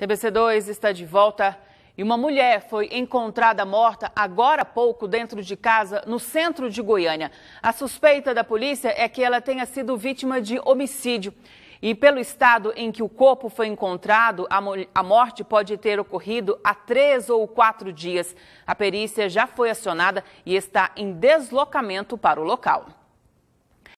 TBC2 está de volta e uma mulher foi encontrada morta agora há pouco dentro de casa no centro de Goiânia. A suspeita da polícia é que ela tenha sido vítima de homicídio. E pelo estado em que o corpo foi encontrado, a morte pode ter ocorrido há três ou quatro dias. A perícia já foi acionada e está em deslocamento para o local.